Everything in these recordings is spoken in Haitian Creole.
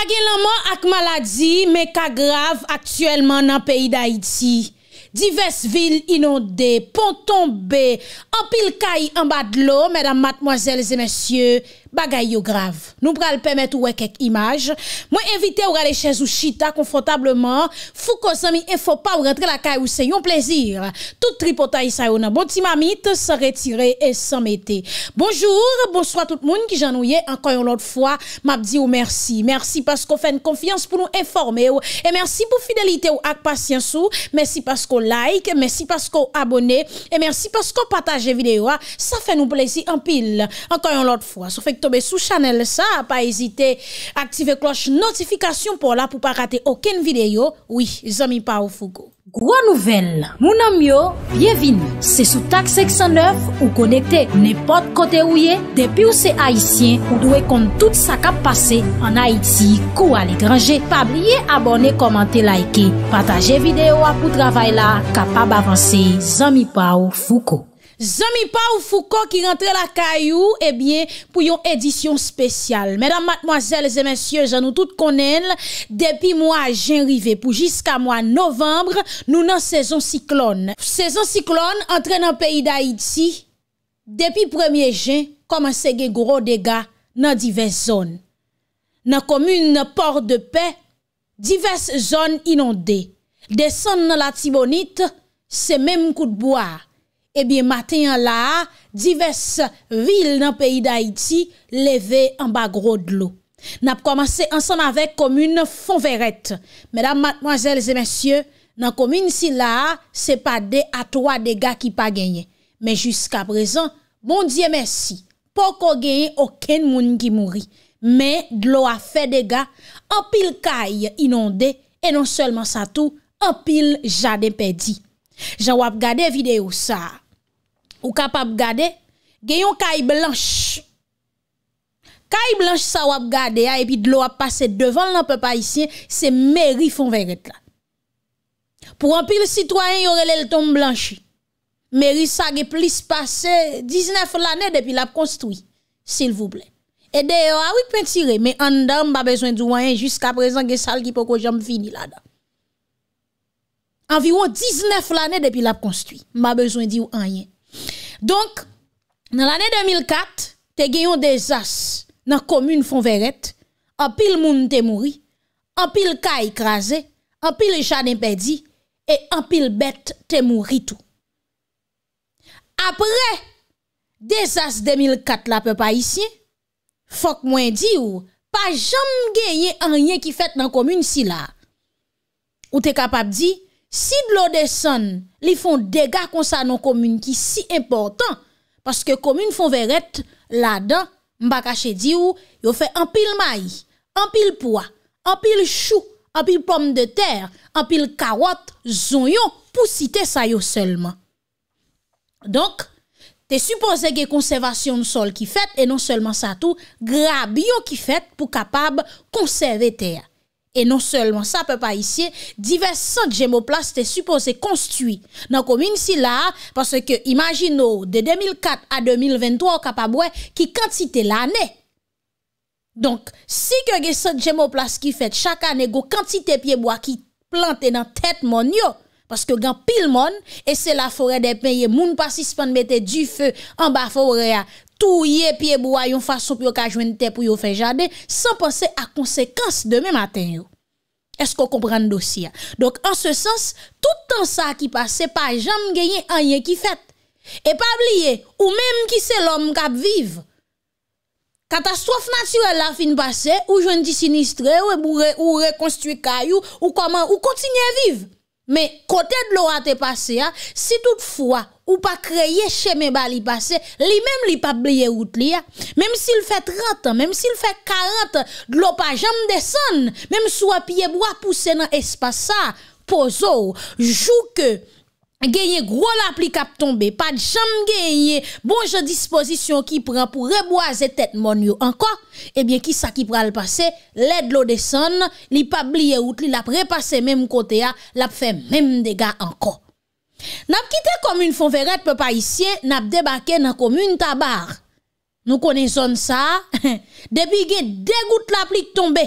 Agen laman ak maladi, me ka grav aktuelman nan peyi da iti. Dives vil inonde, pon tombe, an pil kay an bad lo, mèdam matmojèl zè nèsyè. bagay yo grav. Nou pral pemet ou wek ek imaj. Mwen evite ou gale chèz ou chita konfotableman. Fou ko zami, e fò pa ou rentre la kaj ou se yon plezir. Tout tripotay sa yon aboti mamit, se retire e se mette. Bonjour, bonsoit tout moun ki janouye, anko yon lot fwa, map di ou mersi. Mersi pasko fèn konfians pou nou informe ou e mersi pou fidelite ou ak pasyens ou mersi pasko like, mersi pasko abone, e mersi pasko pataje videyo a, sa fè nou plezit anpil. Anko yon lot fwa, so fèk tobe sou chanel sa, pa ezite aktive kloche notifikasyon pou la pou pa rate oken videyo. Ouye, zami pa ou fugo. Gwa nouvel, moun amyo, bienvin, se sou tak seksyon 9 ou konekte nepot kote ouye depi ou se Haitien ou dwe kon tout sa kap pase an Haiti kou al ekranje, pa blye abone komante like, pataje videyo apou travay la, kapab avanse zami pa ou fugo. Zami pa ou fouko ki rentre la kayou, ebyen, eh pou yon edisyon spesyal. Medan matmoazel, zemensye, zanou tout konen, depi mwa jen rive, pou jiska mwa novembre, nou nan sezon siklon. Sezon siklon entre nan peyi da Iti, depi premier jen, koman sege goro dega nan divez zon. Nan komune, nan port de pe, divez zon inonde. Deson nan la tibonite, semen mkout boya. Ebyen eh matin la, divers vil nan peyi d'Haïti leve an bagro d'lo. Nap komanse ansan avèk komune Fonverette. Medan matmwazèl zè mèsyè, nan komune si la, se pa de atwa de ga ki pa genye. Men jiska prezan, moun diye mèsy, pou ko genye okèn moun ki mouri. Men d'lo a fe de ga, an pil kay inonde, enon selman sa tou, an pil jade pedi. Jan wap gade videyo sa, ou kapap gade, genyon kai blanche. Kai blanche sa wap gade, a epi dlo wap pase devan l'anpe pa isye, se meri fon veret la. Pou anpil sitwany yore lèl ton blanche, meri sa ge plis pase 19 l'anè depi l'ap konstwi, sil vou blè. E deyo, a wik pentire, men an dam ba bezwen doun wanyen, jiska prezant ge sal ki poko jam vini la dam. Anviron 19 l'anè depi l'ap konstuit. M'a bezwen di ou anyen. Donk, nan l'anè 2004, te genyon desas nan komyne fonveret, anpil moun te mouri, anpil ka ikraze, anpil e chan impedi, e anpil bet te mouri tou. Apre, desas 2004 l'ap pe pa isye, fok mwen di ou, pa jom genyen anyen ki fèt nan komyne si la. Ou te kapap di, Si blode son li fon dega konsa nan komune ki si importan, paske komune fon veret la dan, mbakache di ou, yo fe anpil may, anpil poa, anpil chou, anpil pomme de ter, anpil karot, zon yo, pou site sa yo selman. Donk, te suppose ge konservasyon sol ki fet, e non selman sa tou, grab yo ki fet pou kapab konserve ter ya. E non selman, sa pe pa isye, divers sot jemoplas te supose konstuit. Nan kon min si la, parce ke imagino, de 2004 a 2023 kapabwe, ki kantite la ne. Donk, si ke ge sot jemoplas ki fet, chaka ne go kantite pieboa ki plante nan tet mon yo. Paske gen pil mon, e se la fore de peye, moun pasis pan mette di fe, an ba fore a touye piye boua yon fason pyo ka jwen te pou yo fe jade, san pase a konsekans de men mater yo. Esko komprende dosya? Donk an se sens, toutan sa ki pase pa jam genye anye ki fet. E pa bliye, ou menm ki se lom kap vive. Katastrof naturel la fin pase, ou jwen disinistre, ou rekonstuit kayo, ou koman, ou kontinye vive. Me kote dlo a te pase ya, si tout fwa, ou pa kreye cheme ba li pase, li mem li pa blye out li ya. Mem si l fè 30, mem si l fè 40, dlo pa jam desan, mem sou apye bwa puse nan espasa, pozo, jouke. genye gro la pli kap tombe, pad jam genye, bonje disposisyon ki pran pou reboize tet mon yo anko, ebyen eh ki sa ki pran l'pase, led lo de son, li pa bliye out, li la pre pase menm kote ya, la fe menm dega anko. Nap kite komoun fonveret pe pa isye, nap debake nan komoun tabar. Nou kone zon sa, debi gen degout la pli tombe.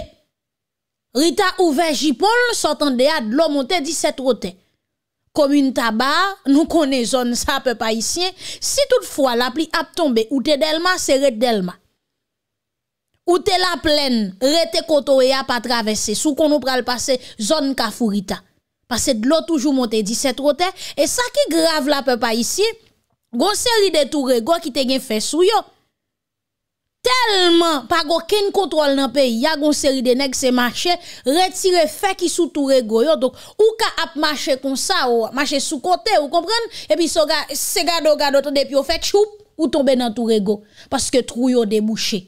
Rita ouve jipol, sotan de ya dlo monte diset rote. Kom un taba, nou konen zon sa pe pa isye. Si toutfwa la pli ap tombe, ou te delma, se ret delma. Ou te la plen, rete koto e a pa travese. Sou kon nou pral pase zon kafurita. Pase dlo toujou monte 17 roten. E sa ki grav la pe pa isye, gonseri de toure, gwa ki te gen fesou yo, telman pa go ken kontrol nan peyi, ya gon seri de nek se mache, retire feki sou toure go yo, ou ka ap mache kon sa, ou mache sou kote, ou kompren, e pi se ga do ga do to depyo fe, choup, ou tombe nan toure go, paske trou yo debouche.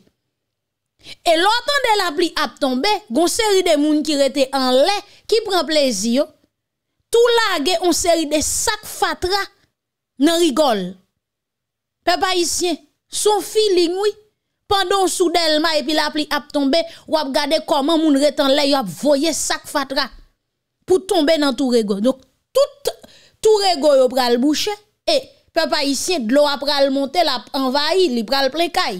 E lotan de la pli ap tombe, gon seri de moun ki rete an le, ki pren plezi yo, tou la ge, on seri de sak fatra, nan rigol. Pe pa isyen, son fili nwi, Pendon sou delma epi la pli ap tombe, wap gade koman moun retan le yo ap voye sak fatra pou tombe nan tou rego. Donk tout tou rego yo pral bouchen, e pe pa isye dlo wap pral monte la envahi li pral plekay.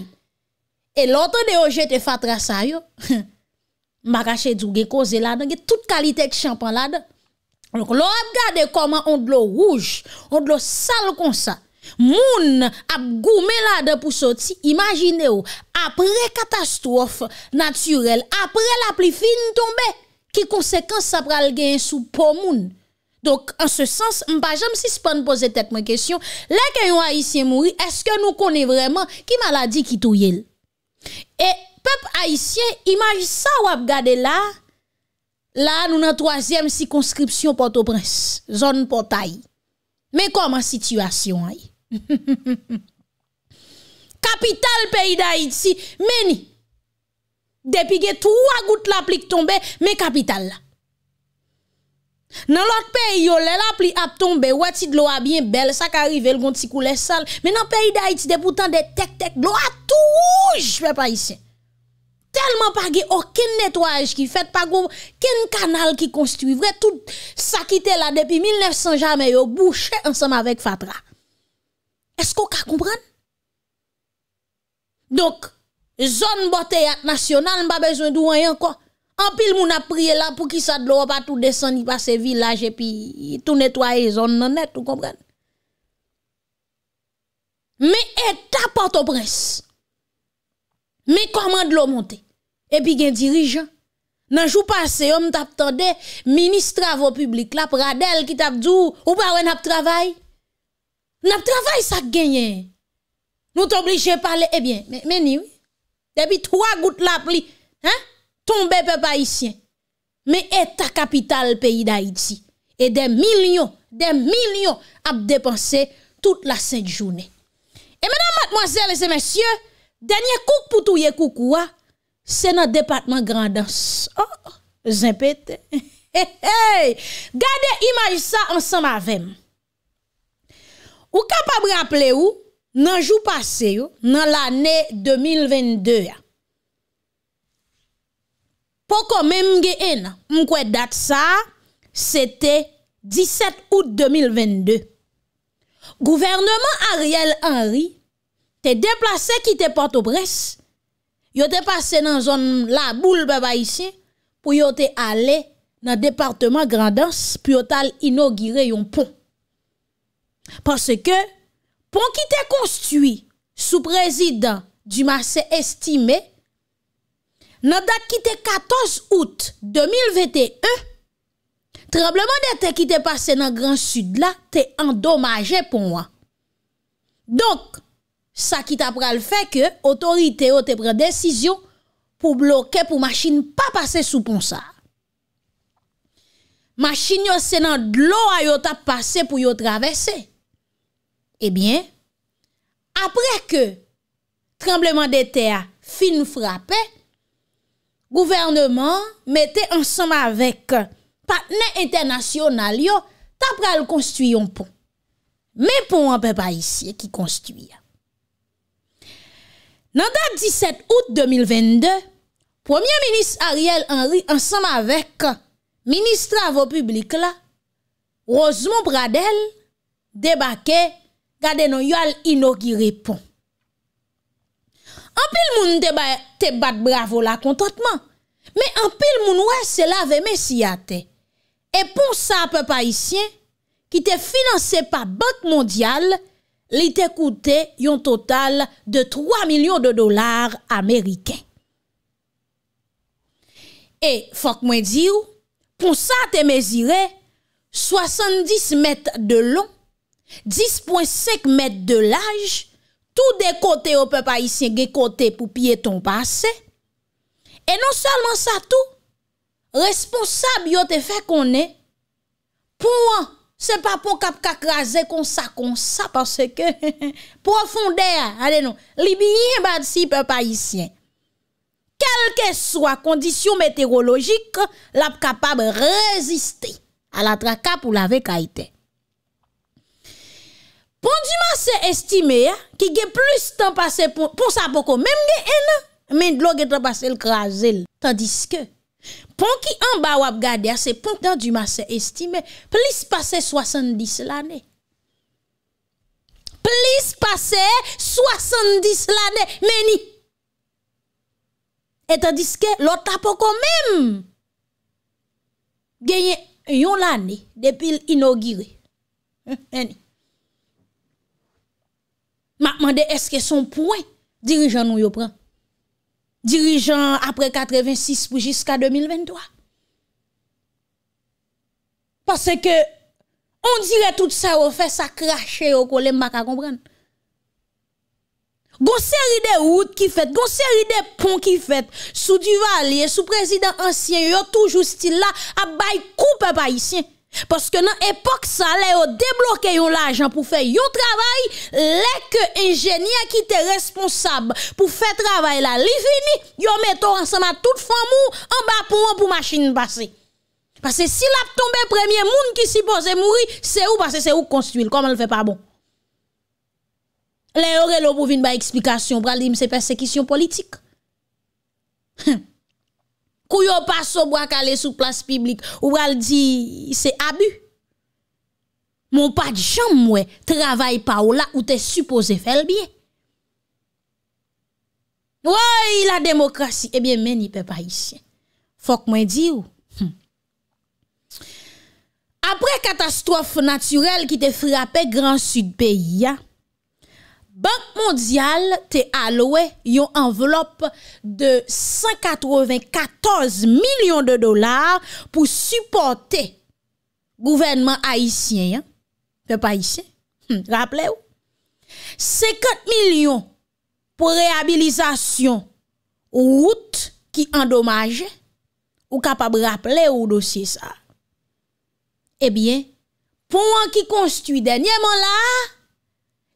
E loto de yo jete fatra sa yo, marache djouge koze la donk, e tout kalitek champan la donk. Donk lo wap gade koman on dlo rouj, on dlo sal kon sa. Moun ap goumelade pou soti Imagine ou Apre katastrofe naturel Apre la pli fin tombe Ki konsekans sa pral gen sou Pou moun Mpa jem si se pan pose tet mwen kesyon Lè ke yon haisyen mouri Eske nou kone vreman ki maladi ki tou yel E pep haisyen Imajisa ou ap gade la La nou nan troasyem Si konskripsyon pote o pres Zon pote ay Men koman situasyon ay Kapital peyi da iti Meni Depi ge tou a gout la plik tombe Me kapital la Nan lot peyi yo Le la plik ap tombe Wati dlo a bien bel Sa ka rive l gonti koule sal Menan peyi da iti depoutan de tek tek Dlo a touj Telman pa ge oken netwaj ki fet Pa go ken kanal ki konstu Vre tout sa ki te la Depi 1900 jame yo Bouchè ansam avek fatra Est-ce qu'on peut comprendre? Donc, zone botte nationale, pas besoin de rien encore. En pile, mon a prié là pour qui ça de l'eau pas tout descendre, passe village et puis tout nettoyer zone non net, vous comprenez? Mais état Port-au-Prince, mais comment de l'eau monter? Et puis, un dirigeant. le jour passé, on t'attendait attendu ministre travaux publics, la Pradel qui t'a dit, ou pas on a travail? Notre travail ça gagné. Nous obligés de parler, eh bien, mais, oui. Depuis trois gouttes la pli, hein, tombe peuple haïtien. Mais état capital pays d'Haïti. Et des millions, des millions à dépenser toute la sainte journée. Et mesdames, mademoiselles et messieurs, dernier coup pour tout coucou, hein, c'est dans le département Grandance. Oh, zimpété. hey. Gardez image ça ensemble avec moi. Pou kapap rappele ou nan jou pase yo nan l'anè 2022 ya. Pou kon men mge en, mkwe dat sa, se te 17 out 2022. Gouvernement Ariel Henry te deplase ki te pato Bres. Yo te pase nan zon la boule baba isi, pou yo te ale nan departement grandans, pou yo tal inogire yon pon. Pansè ke, pon ki te konstuy sou prezidant di ma se estimè, nan dak ki te 14 out 2021, trembleman de te ki te pase nan Gran Sud la, te endomaje pou mwa. Donk, sa ki ta pral fè ke, otorite yo te pran desisyon pou bloke pou machin pa pase sou pon sa. Machin yo se nan dlo a yo ta pase pou yo travesse. Ebyen, eh apre ke trembleman de teya fin frape, gouvernement mette ansam avek patne internasyonalyo tapra l konstuyon pon. Men pon anpe pa isye ki konstuyon. Nan dat 17 out 2022, Premier Ministre Ariel Henry ansam avek Ministre avopublik la, Rosemont Bradel, debake, gade nou yal ino ki repon. Anpil moun te bat bravo la kontatman, men anpil moun wè sè la vèmè siyate, e pon sa pe paisyen, ki te finanse pa bot mondial, li te koute yon total de 3 milyon de dolar ameriken. E fok mwen diw, pou sa te mezire 70 met de lon 10.5 mèd de laj, tout de kote ou pe pa isyen, ge kote pou pye ton pase, e non salman sa tout, responsab yo te fe konen, pou an, se pa pou kap kakraze kon sa, kon sa, parce ke profonde a, li biye bade si pe pa isyen, kelke so a kondisyon meteorologik, l ap kapab reziste, ala traka pou lave kaiten. Pon di man se estime ya, ki ge plus tan pase pou sa poko, menm ge ena, men dlo getan pase l krasel. Tandis ke, pon ki an ba wap gade ya, se pon tan di man se estime, plus pase 70 l ane. Plus pase 70 l ane, meni. Et tandis ke, lor ta poko menm. Genye yon l ane, depil inogire. Meni. Mak mande eske son pouen dirijan nou yo pran. Dirijan apre 86 pou jiska 2023. Pase ke on dire tout sa ou fe sa krashe yo ko lem baka kompran. Gon seri de oud ki fet, gon seri de pon ki fet, sou du valye, sou prezident ansyen yo toujou stila a bay koupe bayisyen. Paske nan epok sa, le yo debloke yon lajan pou fe yon travay, le ke enjeniya ki te responsab pou fe travay la. Li fini, yo meto ansama tout famou, an ba pou an pou machini basi. Paske si lap tombe premye moun ki si boze mouri, se ou basi, se ou konstituil, koman le fe pa bon. Le yo relo pou vin ba eksplikasyon, bral di mse persekisyon politik. Hèm. Kou yo pa sobo ak ale sou plas piblik, ou al di se abu. Mon pa di chanm mwen, travay pa ou la ou te supose fel biye. Woy la demokrasi, ebyen eh meni pe pa isye. Fok mwen di ou. Hm. Apre katastrofe naturel ki te frape gran sud peyi ya, Bank Mondial te alowe yon envelop de 194 milyon de dolar pou supporte gouvenman Haitien. Fè pa Haitien, rappele ou. 50 milyon pou reabilizasyon ou route ki endomaje, ou kapab rappele ou dosye sa. Ebyen, eh pou an ki konstu denyèman la,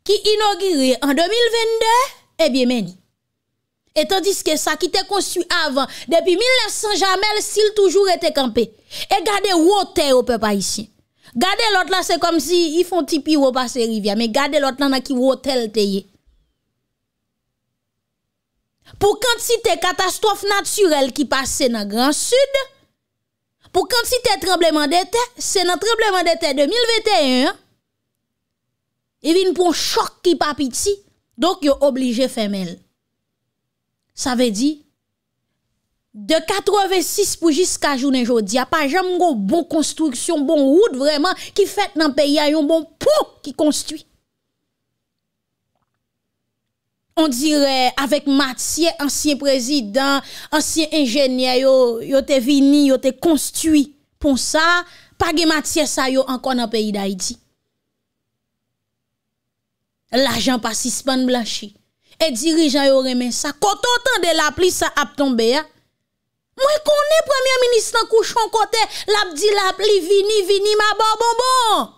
Ki inogire en 2022, e bie meni. Et tandis ke sa ki te konsu avan, depi 1900 jamel, sil toujou rete kampe. E gade wote ou pe pa isi. Gade lot la se kom si ifon tipi wopase rivya, me gade lot la na ki wotel te ye. Pou kant si te katastrof naturel ki pase na Gran Sud, pou kant si te trembleman de te, se nan trembleman de te 2021, e vin pou chok ki papiti, dok yo oblije femel. Sa ve di, de 86 pou jiska jounen jodi, apajem nou bon konstruksyon, bon woud vreman, ki fet nan peyi a yon bon pou ki konstwi. On dire, avek Matye, ansyen prezident, ansyen enjenye, yo te vini, yo te konstwi, pou sa, pagi Matye sa yo ankon nan peyi da iti. l'ajan pas si span blanshi, e diri jan yo remen sa, koton tan de la pli sa ap ton be, mwen konen premier ministran kouchon kote, la di la pli, vini, vini, ma bon, bon, bon, bon,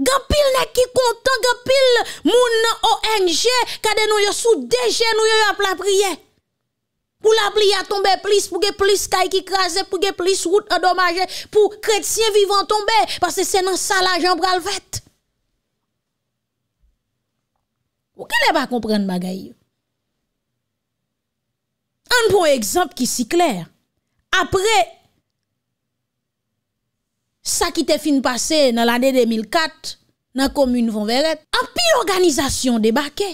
gapil ne ki kontan, gapil moun o enje, kade nou yo sou deje, nou yo yo ap la priye, pou la pli a ton be plis, pou ge plis kay ki krasen, pou ge plis route adomaje, pou kretien vivan ton be, passe se nan sa l'ajan bral vet, Ou ke le ba komprenn bagay yo? An bon ekzamp ki si kler. Apre, sa ki te fin pase nan l ane 2004, nan komune Fonveret, an pil organizasyon debake.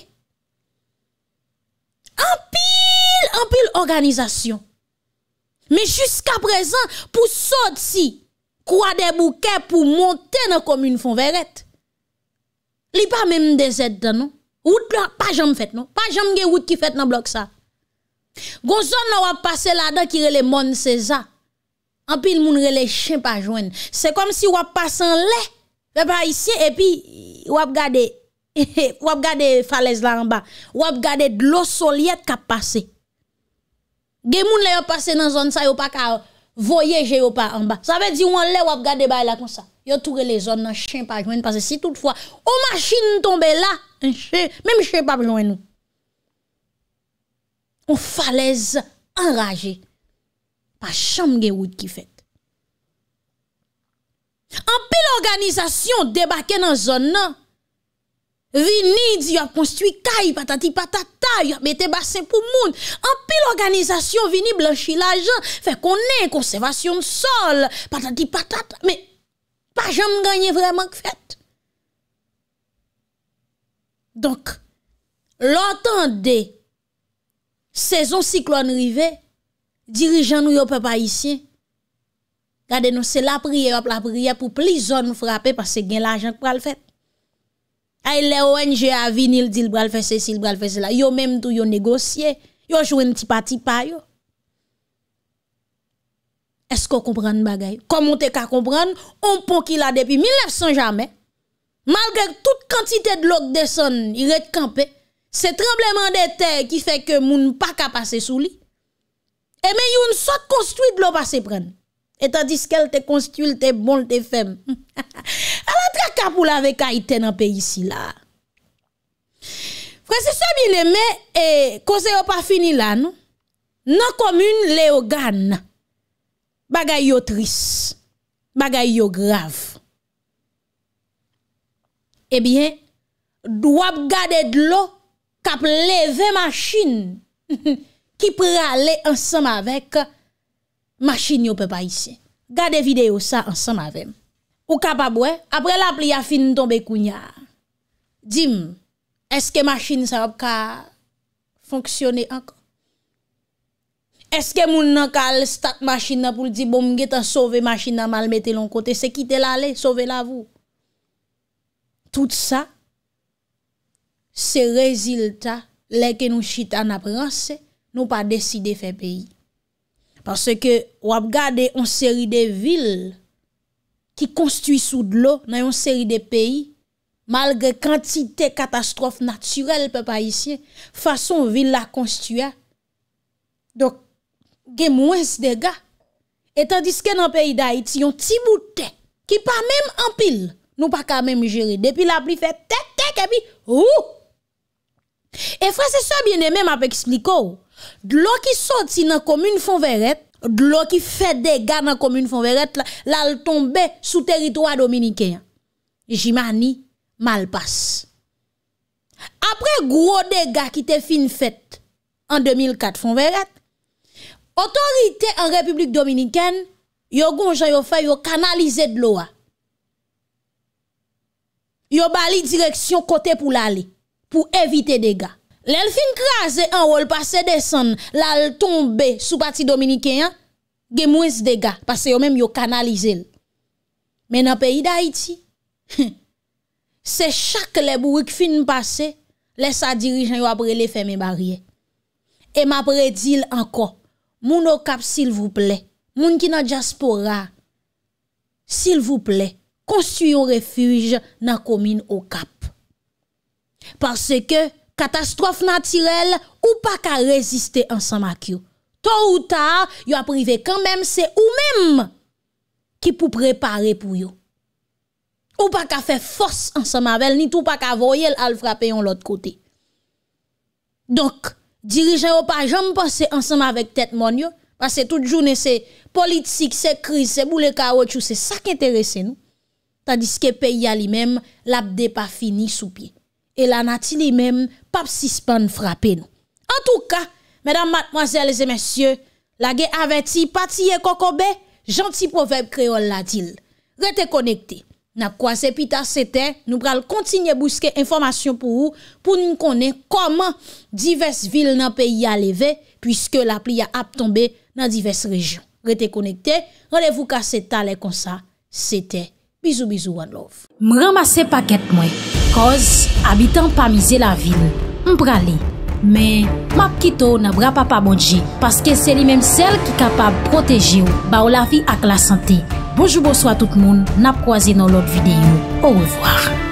An pil, an pil organizasyon. Me jiska prezant pou sot si, kwa de bouke pou monte nan komune Fonveret, li pa menm de zed dan nou. Wout la, pa jom fèt non. Pa jom ge wout ki fèt nan blok sa. Gon zon nan wap pase la da ki rele mon se za. An pi l moun rele chen pa jwen. Se kom si wap pase an le. Ve pa isye epi wap gade falez la an ba. Wap gade dlo sol yet ka pase. Ge moun le wap pase nan zon sa yo pa ka voyeje yo pa an ba. Sa ve di wap gade wap gade ba la kon sa. yo toure le zon nan chen pa jwen, pa se si tout fwa, o machin nou tombe la, an chen, menm chen pa jwen nou, an falez anraje, pa chanm gen wout ki fèt. An pe l'organizasyon debake nan zon nan, vini di yo a konstwi kay, patati patata, yo a mette basen pou moun, an pe l'organizasyon vini blanchi la jen, fe konen konservasyon sol, patati patata, men, pas jamais gagné vraiment que fait. Donc, l'entendez, saison cyclone rivée, dirigeant nous au peuple haïtien, Gade nous se la prière wap la priye pou pli zon nou frape pase gen la ajan pral fait. Ay le ONG vini, il dil pral ceci sil pral fait la. Yo même tout yo négocié, Yo un petit parti pa yo. Esko kompran bagay? Komon te ka kompran, on pon ki la depi 1900 jamen, mal gen tout kantite de lok de son, iret kampe, se trembleman de ter ki fe ke moun pa ka pase sou li, e me yon sot konstuit blop a se pren, etan diskel te konstuit, te bon, te fem. A la tra kap ou la ve ka iten an pe yisi la. Franses se mi ne me, e kose yo pa fini la nou, nan komoun le yo gane nan. Bagay yo tris, bagay yo grav. Ebyen, eh dwap gade dlo kap leve masin ki prale ansanm avek masin yo pe pa isi. Gade video sa ansanm avem. Ou kap abwe, apre la pli a fin tombe kounya. Djim, eske masin sa wap ka fonksyonen ankon? eske moun nan kal stat machina pou li di, bon mge tan sove machina mal mette lon kote, se kite la le, sove la vou. Tout sa, se rezilta, leke nou chit an aprense, nou pa deside fe peyi. Parce ke, wap gade yon seri de vil, ki konstui sou de lo, nan yon seri de peyi, malgre kantite katastrofe naturel pe pa yisi, fason vil la konstuya. Dok, gen moins de gars. Et tandis que dans le pays d'Haïti, un petit bout qui pas même en pile, nous pas quand même gérer. Depuis la pluie fait tête, tête, et puis, ouh! Et frère, c'est ça bien aimé, m'a expliqué. De l'eau qui sorti dans la commune Fonverette, de l'eau qui fait des gars dans la commune Fonverette, là, elle tombe sous territoire dominicain. Jimani, mal passe. Après gros dégâts qui te fin en 2004 Fonverette, Otorite an Republik Dominiken yo gonjan yo fè yo kanalize dlo a. Yo bali direksyon kote pou lale, pou evite dega. Lèl fin krasè an wòl pase desan, lal tombe sou pati Dominiken, ge mwese dega, pase yo mèm yo kanalize lè. Mè nan peyi d'Haïti, se chak lèb wèk fin pase, lè sa dirijan yo apre lè fè mè barye. E m apre dil anko, Moun okap sil vouple Moun ki nan diaspora Sil vouple Konstuyon refuj nan komine okap Parce ke Katastrofe natirel Ou pa ka reziste ansan mak yo To ou ta Yo aprive kanmem se ou mem Ki pou prepare pou yo Ou pa ka fe fos Ansan mavel ni tou pa ka voyel Al frape yon lot kote Donk Dirijen ou pa jom pase ansenman vek tet mon yo, pase tout jounen se politik, se kriz, se boule ka wè chou, se sak enterese nou. Tandis ke peya li mem, labde pa fini sou pie. E lanati li mem, pap sispan frape nou. En tout ka, mèdam matmoazèl zè mèsyè, lage avè ti pati ye kokobe, janti poveb kreol la dil. Rete konekte. Na kwa se pita sete nou pral kontinye bouske informasyon pou ou pou nou konen koman divers vil nan peyi aleve pwiske la pli a ap tombe nan divers rejyon. Rete konekte, radevou ka sete ale konsa. Sete, bizou bizou wan love. M ramase paket mwen, koz abitan pa mize la vil, m prali. Men, map kito nan bra pa pa bondje, paske se li menm sel ki kapab proteji ou, ba ou la vi ak la sante. Bojou bo swa tout moun, nap kwa zi nou lot videyo. Ouwezwa.